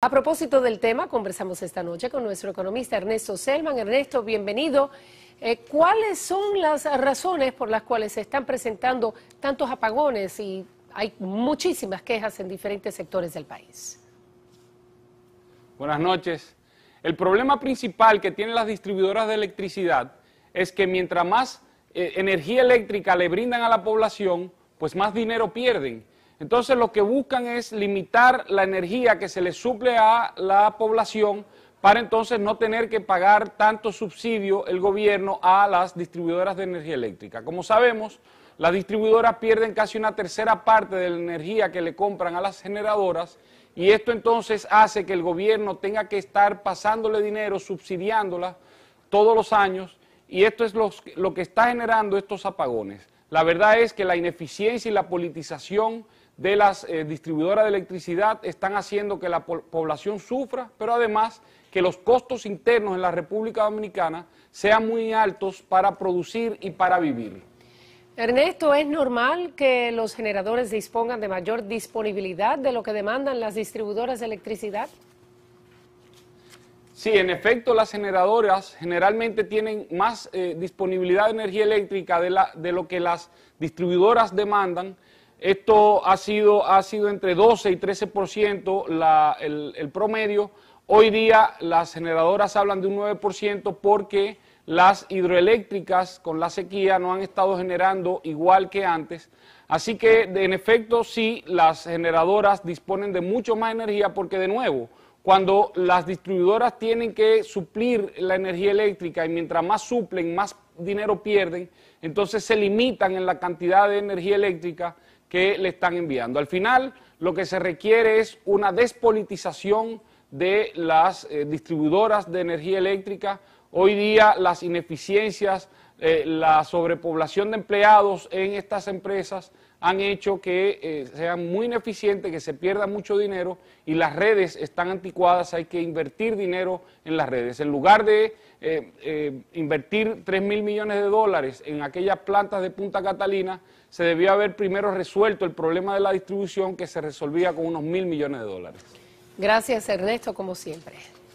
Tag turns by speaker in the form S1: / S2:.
S1: A propósito del tema, conversamos esta noche con nuestro economista Ernesto Selman. Ernesto, bienvenido. Eh, ¿Cuáles son las razones por las cuales se están presentando tantos apagones y hay muchísimas quejas en diferentes sectores del país?
S2: Buenas noches. El problema principal que tienen las distribuidoras de electricidad es que mientras más eh, energía eléctrica le brindan a la población, pues más dinero pierden. Entonces lo que buscan es limitar la energía que se le suple a la población para entonces no tener que pagar tanto subsidio el gobierno a las distribuidoras de energía eléctrica. Como sabemos, las distribuidoras pierden casi una tercera parte de la energía que le compran a las generadoras y esto entonces hace que el gobierno tenga que estar pasándole dinero, subsidiándola todos los años y esto es lo que está generando estos apagones. La verdad es que la ineficiencia y la politización de las eh, distribuidoras de electricidad están haciendo que la población sufra, pero además que los costos internos en la República Dominicana sean muy altos para producir y para vivir.
S1: Ernesto, ¿es normal que los generadores dispongan de mayor disponibilidad de lo que demandan las distribuidoras de electricidad?
S2: Sí, en efecto, las generadoras generalmente tienen más eh, disponibilidad de energía eléctrica de lo que las distribuidoras demandan, esto ha sido, entre 12 y 13% el, el promedio. Hoy día las generadoras hablan de un 9% porque las hidroeléctricas con la sequía no han estado generando igual que antes. Así que, en efecto, sí, las generadoras disponen de mucho más energía porque, de nuevo, cuando las distribuidoras tienen que suplir la energía eléctrica y mientras más suplen, más dinero pierden, entonces se limitan en la cantidad de energía eléctrica que le están enviando. Al final, lo que se requiere es una despolitización de las eh, distribuidoras de energía eléctrica. Hoy día las ineficiencias, eh, la sobrepoblación de empleados en estas empresas han hecho que eh, sea muy ineficiente, que se pierda mucho dinero y las redes están anticuadas, hay que invertir dinero en las redes. En lugar de eh, eh, invertir 3 mil millones de dólares en aquellas plantas de Punta Catalina, se debió haber primero resuelto el problema de la distribución que se resolvía con unos mil millones de dólares.
S1: Gracias Ernesto, como siempre.